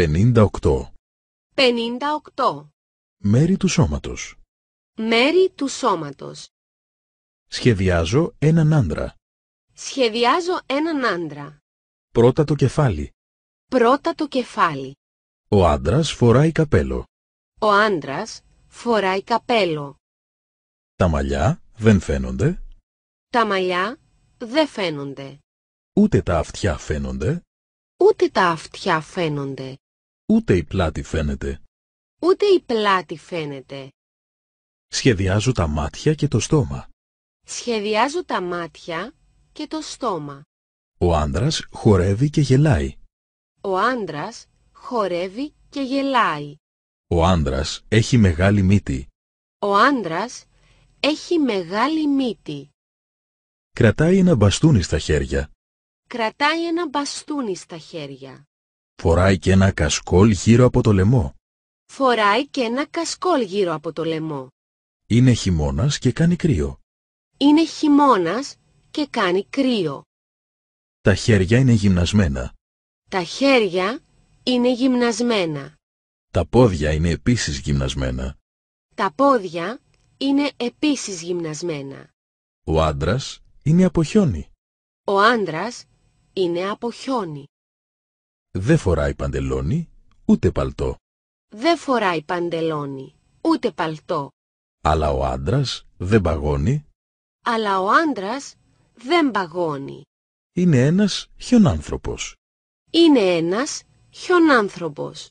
58. 58. Μέρη του σώματος. Μέρη του σώματος. Σχεδιάζω έναν άντρα. Σχεδιάζω έναν άντρα. Πρώτα το κεφάλι. Πρώτα το κεφάλι. Ο άντρας φοράει καπέλο. Ο άντρας φοράει καπέλο. Τα μαλλιά δεν φαίνονται. Τα μαλλιά δεν φαίνονται. Ούτε τα αυτιά φαίνονται. Ούτε τα αυτιά φαίνονται. Ούτε η πλάτη φαίνεται. Ούτε η πλάτη φαίνεται. Σχεδιάζω τα μάτια και το στόμα. Σχεδιάζω τα μάτια και το στόμα. Ο άντρας χορεύει και γελάει. Ο άντρας χορεύει και γελάει. Ο άντρας έχει μεγάλη μύτη. Ο άντρας έχει μεγάλη μύτη. Κρατάει ένα μπαστούνι στα χέρια. Κρατάει ένα μπαστούνι στα χέρια. Φοράει και ένα κασκόλ γύρω από το λαιμό. Φοράει και ένα κασκόλ γύρω από το λαιμό. Είναι χειμώνας και κάνει κρύο. Είναι χειμώνας και κάνει κρύο. Τα χέρια είναι γυμνασμένα. Τα χέρια είναι γυμνασμένα. Τα πόδια είναι επίσης γυμνασμένα. Τα πόδια είναι επίσης γυμνασμένα. Ο άντρας είναι από χιόνι. Ο άντρας είναι από χιόνι. Δεν φοράει παντελόνι, ούτε παλτό. Δεν φοράει παντελόνι, ούτε παλτό. Αλλά ο άντρας δεν παγώνει. Αλλά ο άντρας δεν παγώνει. Είναι ένας χιονάνθρωπος. Είναι ένας χιονάνθρωπος.